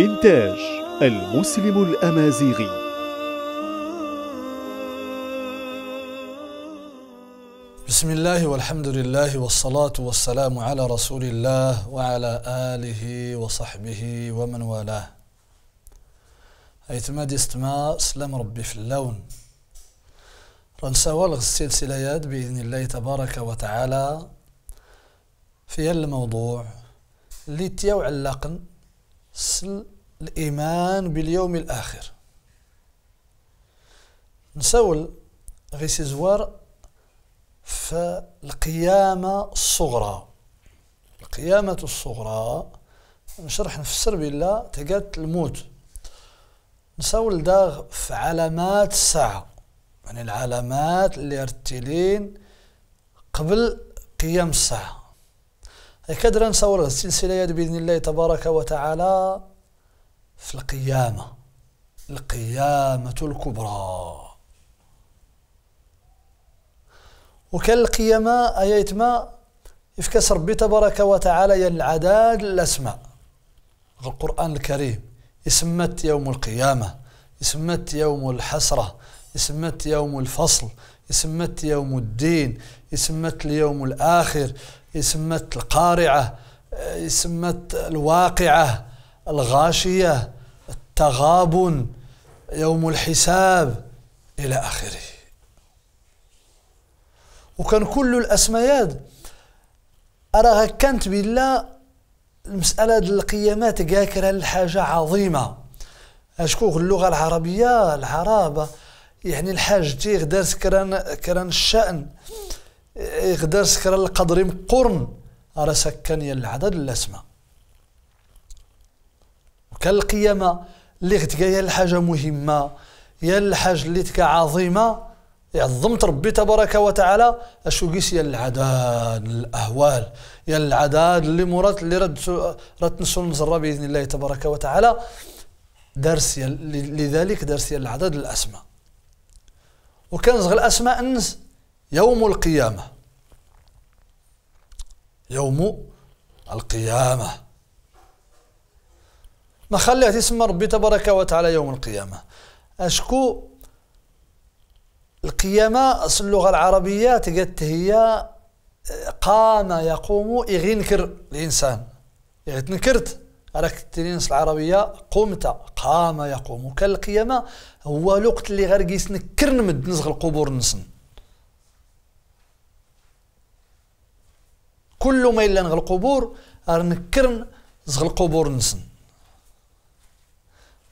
إنتاج المسلم الأمازيغي بسم الله والحمد لله والصلاة والسلام على رسول الله وعلى آله وصحبه ومن والاه أيتما ديستما سلام ربي في اللون غسيل سلايات بإذن الله تبارك وتعالى في الموضوع اللي تيو علاقن الإيمان باليوم الآخر نسول غي زوار فالقيامة الصغرى القيامة الصغرى نشرح نفسر بالله تقات الموت نسول داغ في علامات الساعة يعني العلامات اللي ارتلين قبل قيام الساعة كدر نصور السلسلة بإذن الله تبارك وتعالى في القيامة القيامة الكبرى وكان القيامة آيات ما يفكس ربي تبارك وتعالى العداد الأسماء القرآن الكريم اسمت يوم القيامة اسمت يوم الحسرة اسمت يوم الفصل اسمت يوم الدين اسمت اليوم الآخر يسمت القارعة يسمت الواقعة الغاشية التغابن يوم الحساب إلى آخره وكان كل الأسميات أراها كانت بالله المسألة القيامات قاكرة الحاجة عظيمة أشكوك اللغة العربية العرب يعني الحاج تيغ دارس كران كران الشأن يقدر سكر القدر قرن راه سكن العدد الاسماء وكان القيامه اللي غتلقى هي الحاجه مهمه يا الحاجه اللي تكا عظيمه عظمت ربي تبارك وتعالى اشو قيس يا العداد الاهوال يا العداد اللي مرات اللي رد رد نسول نزرة باذن الله تبارك وتعالى درس لذلك درس العدد الاسماء وكان زغ الاسماء انس يوم القيامة يوم القيامة ما خليت اسم ربي تبارك وتعالى يوم القيامة أشكو القيامة أصل اللغة العربية تقدت هي قام يقوم يغينكر الإنسان يغينكرت راك تنينس العربية قمت قام يقوم كالقيامة هو الوقت اللي غير نكر نمد نزغ القبور نسن كل ما الا غ القبور رنكرن زغ القبور نسن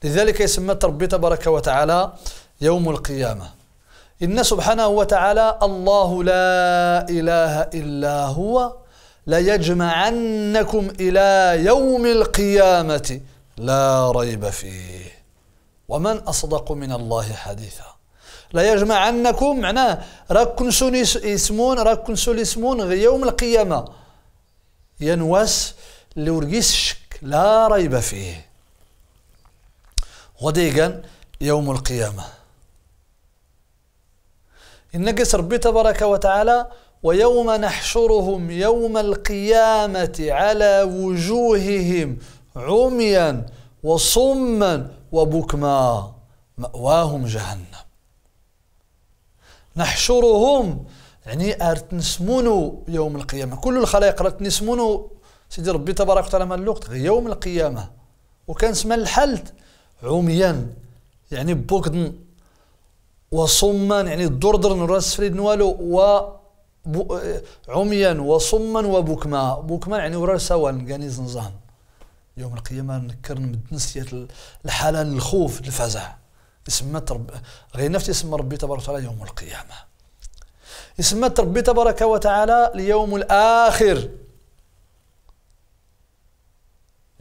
لذلك يسمى ربي تبارك وتعالى يوم القيامة إن سبحانه وتعالى الله لا إله إلا هو ليجمعنكم إلى يوم القيامة لا ريب فيه ومن أصدق من الله حديثا لا يجمعنكم معناه راك كنسون يسمون راك كنسون يسمون يوم القيامة ينواس نواس اللي لا ريب فيه وديقا يوم القيامة إن النقص ربي تبارك وتعالى ويوم نحشرهم يوم القيامة على وجوههم عميا وصما وبكما مأواهم جهنم نحشرهم يعني نسمونو يوم القيامه كل الخلائق نسمونو سيدي ربي تبارك وتعالى من الوقت يوم القيامه وكان سما الحلت عميا يعني بوكدن وصما يعني الدردر راس فريد نوالو و عميا وصما وبكما بكما يعني ورا سوان كاني يعني زنزان يوم القيامه نكر نسيت الحاله الخوف الفزع اسمت رب غير نفس اسم ربي تبارك وتعالى يوم القيامه يسمى ربي تبارك وتعالى اليوم الآخر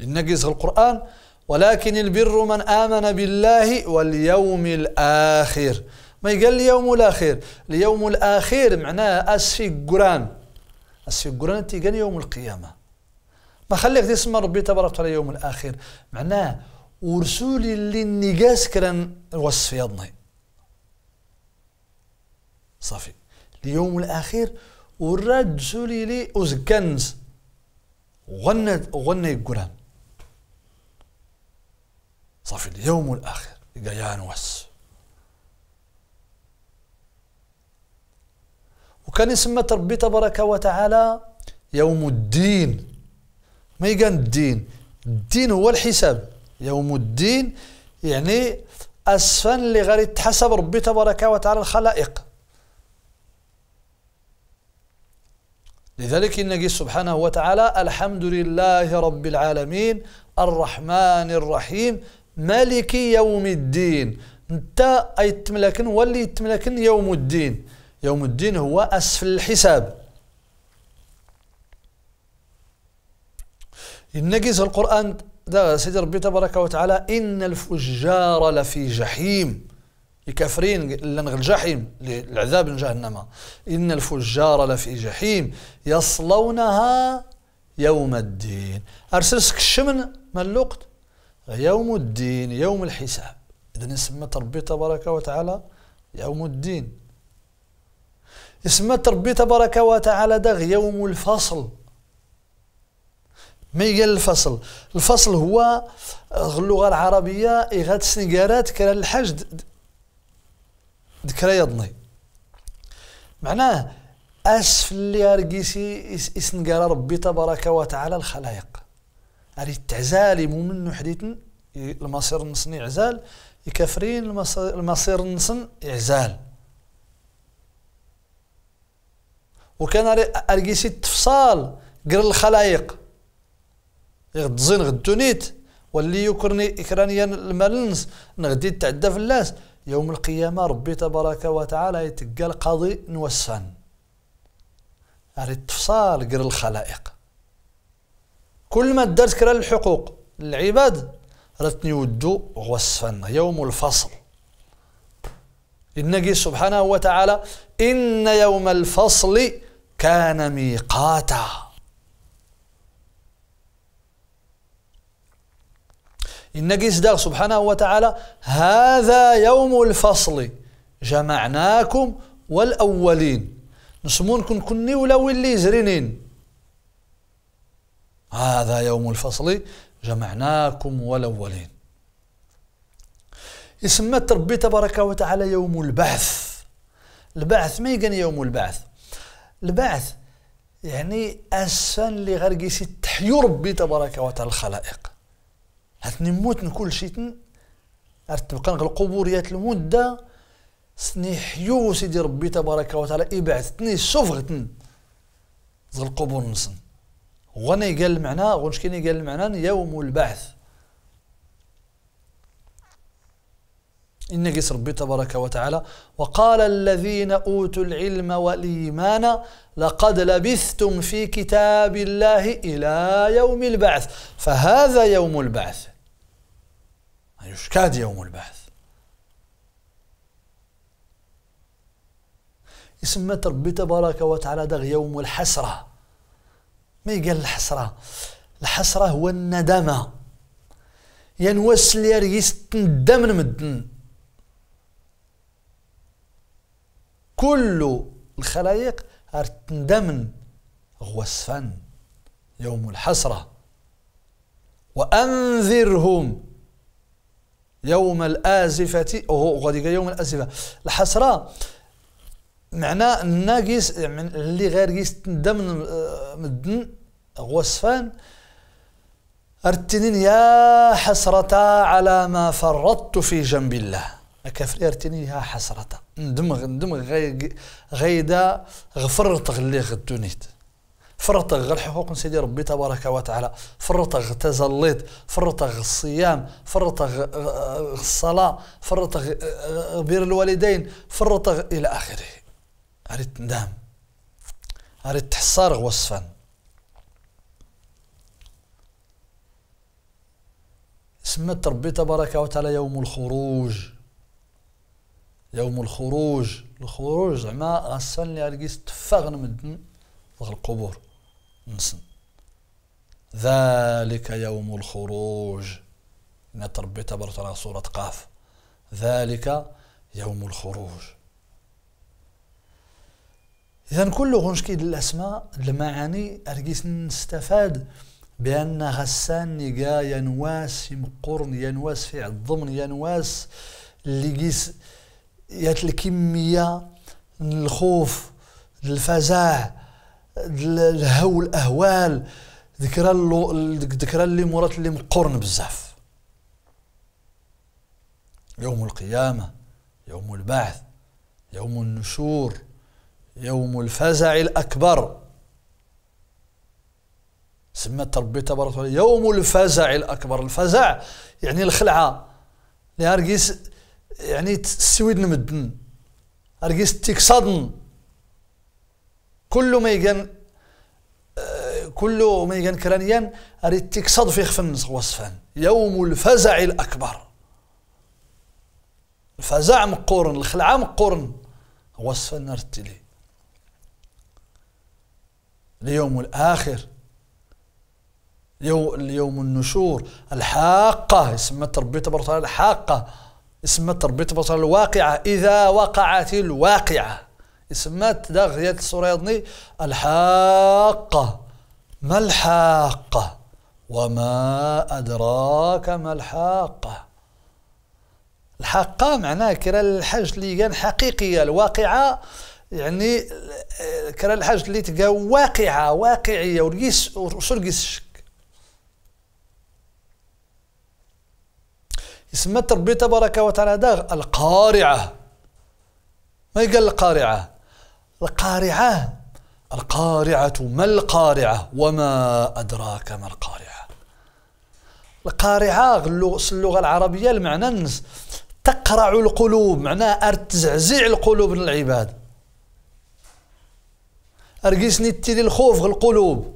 النقص القرآن ولكن البر من آمن بالله واليوم الآخر ما يقال اليوم الآخر اليوم الآخر معناه أسفي أسفي السيقران تيقال يوم القيامة ما خليك تسمى ربي تبارك وتعالى يوم الآخر معناه ورسولي اللي النقاس كران الوصف يضني صافي اليوم الاخير وراد سولي لي وزكانس غنى غنى يقران صافي اليوم الاخير قيان وس وكان يسمى ربي تبارك وتعالى يوم الدين ما يقال الدين الدين هو الحساب يوم الدين يعني اسفن اللي غير يتحسب ربي تبارك وتعالى الخلائق لذلك النجي سبحانه وتعالى الحمد لله رب العالمين الرحمن الرحيم مالك يوم الدين انت ايتملكن واللي يتملكن يوم الدين يوم الدين هو اسفل الحساب النجيز القران ده سيدي ربي تبارك وتعالى ان الفجار لفي جحيم الكافرين لن الجحيم العذاب جهنم إن الفجار لفي جحيم يصلونها يوم الدين أرسلسك الشمن ما اللقت يوم الدين يوم الحساب إذن يسمى ربي تبارك وتعالى يوم الدين يسمى ربي تبارك وتعالى دغ يوم الفصل ما قال الفصل الفصل هو آه، اللغه العربيه إغاد سنقارات كان الحجد ذكرى يضني معناه اسف اللي ارقيسي اسنقر ربي تبارك وتعالى الخلايق اريد تعزالي مو من حديث المصير نسن يعزال يكفرين المصير نسن يعزال وكان ارقيسي التفصال قر الخلايق يغدزين غدونيت واللي يكرني إكرانيا المالنس نغدي تعدى في اللاس يوم القيامة ربي تبارك وتعالى يتقال قاضي نوسان هذا التفصال قر الخلائق كل ما درت كرا الحقوق للعباد رتني ودو غوصفن يوم الفصل النقي سبحانه وتعالى إن يوم الفصل كان ميقاتا إنك دار سبحانه وتعالى هذا يوم الفصل جمعناكم والأولين نسمون كن كني ولا ولي زرينين هذا يوم الفصل جمعناكم والأولين يسمى ربي تبارك وتعالى يوم البعث البعث ما يقن يوم البعث البعث يعني أسان اللي غير تحيو ربي تبارك وتعالى الخلائق هاتني موت من كل شيء عرفت تبقى نغلق قبوريات سني حيو سيدي ربي تبارك وتعالى إبعثتني صفغتن زغل القبور نسن وانا قال المعنى غنشكيني قال المعنى يوم البعث إن قيس ربي تبارك وتعالى وقال الذين أوتوا العلم والإيمان لقد لبثتم في كتاب الله إلى يوم البعث فهذا يوم البعث يعني يشكاد يوم البعث يسمى ربي تبارك وتعالى دغ يوم الحسرة ما قال الحسرة الحسرة هو الندمة ينوس يعني اللي ريس تندم مدن كل الخلايق تندمن غوسفا يوم الحسرة وأنذرهم يوم الآزفة أوه غادي يوم الآزفة الحسرة معنى الناقص يعني اللي غير قيس الدم مدن غوصفان ارتنين يا حسرة على ما فرطت في جنب الله أكفري ارتنين يا حسرة ندم ندم غيدا غفرت غلي غدونيت فرطغ غ الحقوق سيدي ربي تبارك وتعالى فرطغ تزليط فرطغ الصيام فرطغ آه، آه، الصلاة فرطغ آه، بر الوالدين فرطغ إلى آخره أريد تندم أريد تحصار وصفا سمت ربي تبارك وتعالى يوم الخروج يوم الخروج الخروج زعما غسان اللي غير تفاغ نمدن القبور ذلك يوم الخروج إن تربي تبرت على صورة قاف ذلك يوم الخروج إذا كل غنشكي الأسماء المعاني أرجيس نستفاد بأن غسان نقا ينواس يمقرن ينواس في الضمن ينواس اللي قيس يات الكمية الخوف الفزاع الهول الاهوال ذكرى ذكرى اللي مرات اللي مقرن بزاف يوم القيامه يوم البعث يوم النشور يوم الفزع الاكبر سمى ربي تبارك وتعالى يوم الفزع الاكبر الفزع يعني الخلعه اللي يعني السويد يعني المدن ارجيس تيكصدن كل ما يقان كل ما يقان كرانيان ريتيك في خفن وصفان يوم الفزع الأكبر الفزع مقورن الخلعة مقورن وصفان رتلي اليوم الآخر اليوم النشور الحاقة اسمها تربية تبارك الحاقة اسمها تربية تبارك الواقعة إذا وقعت الواقعة يسمات داغ الصورة يضني الحاقة ما الحاقة وما أدراك ما الحاقة الحاقة معناها كرا الحاج اللي كان حقيقية الواقعة يعني كرا الحاج اللي تلقى واقعة واقعية ورقيس ورقيس الشك يسمى ربي تبارك وتعالى داغ القارعة ما يقال القارعة القارعة القارعة ما القارعة وما أدراك ما القارعة القارعة اللغة العربية المعنى تقرع القلوب معناها أرتزعزع القلوب للعباد أرقيسني تيلي الخوف القلوب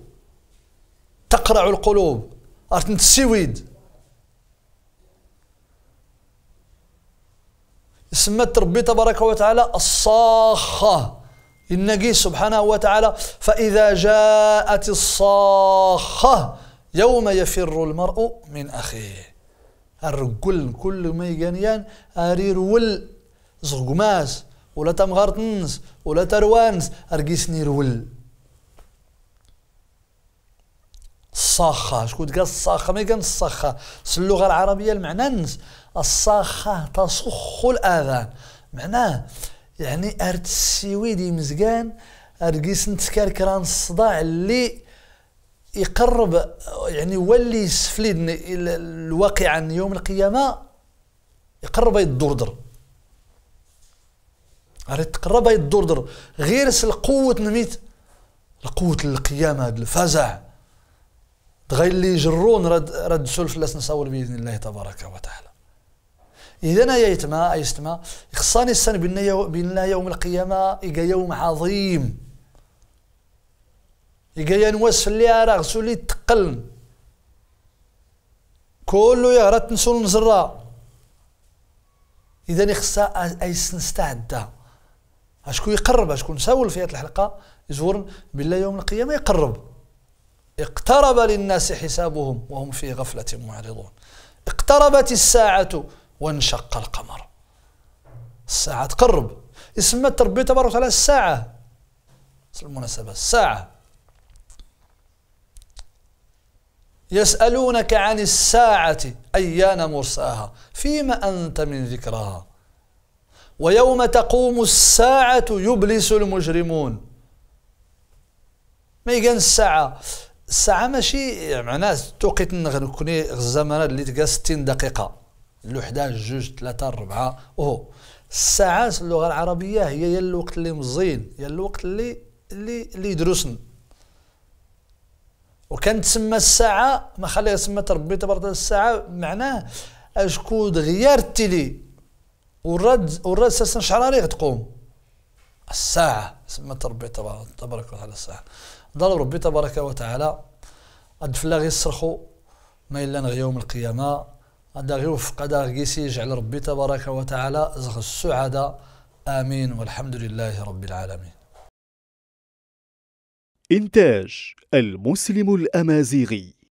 تقرع القلوب أرتنت السويد اسمها ربي تبارك وتعالى الصاخة النجي سبحانه وتعالى فإذا جاءت الصاخة يوم يفر المرء من أخيه الرجل كل ما يجانيان أرير ول زغماز ولا تمغرتنز ولا تروانز أرجيسني رول الصاخة شكون قال الصاخة ما كان الصاخة اللغة العربية المعنى نز الصاخة تصخ الآذان معناه يعني ارت السويدي مزقان ارقيس كران الصداع اللي يقرب يعني هو اللي يسفلد الواقع عن يوم القيامه يقرب يدردر اريد تقرب يدردر غير القوه نميت القوه القيامه هذا الفزع تغير اللي يجرون رد رد سلف لاس نصور باذن الله تبارك وتعالى اذا انا يتما يستما خصاني السن بان يوم القيامه إيكا يوم عظيم يقى في اللي راه غسولي تقلن يا راه تنسو نزرة اذا خصها أيس استعدها اشكون يقرب اشكون ساول في هذه الحلقه يزورن بالله يوم القيامه يقرب اقترب للناس حسابهم وهم في غفله معرضون اقتربت الساعه وانشق القمر الساعة تقرب اسم التربية تبارك وتعالى الساعة المناسبة الساعة يسألونك عن الساعة أيان مرساها فيما أنت من ذكراها ويوم تقوم الساعة يبلس المجرمون ما يقال الساعة الساعة ماشي يعني معناها توقيت غنكوني الزمن اللي تقال 60 دقيقة الوحده جوج ثلاثه ربعه اوه الساعات اللغه العربيه هي يا الوقت اللي مزين يا الوقت اللي اللي اللي يدرسن وكان تسمى الساعه ما خليها تسمى ربي تبارك وتعالى الساعه معناه اشكو غيار التيلي والرد والرد اساسا شعراري غتقوم الساعه تسمى ربي تبارك وتعالى الساعه ضل ربي تبارك وتعالى ادفلا غير ما الا يوم القيامه غدا غير وفقدا كيسي يجعل ربي تبارك وتعالى زغ السعداء امين والحمد لله رب العالمين انتاج المسلم الامازيغي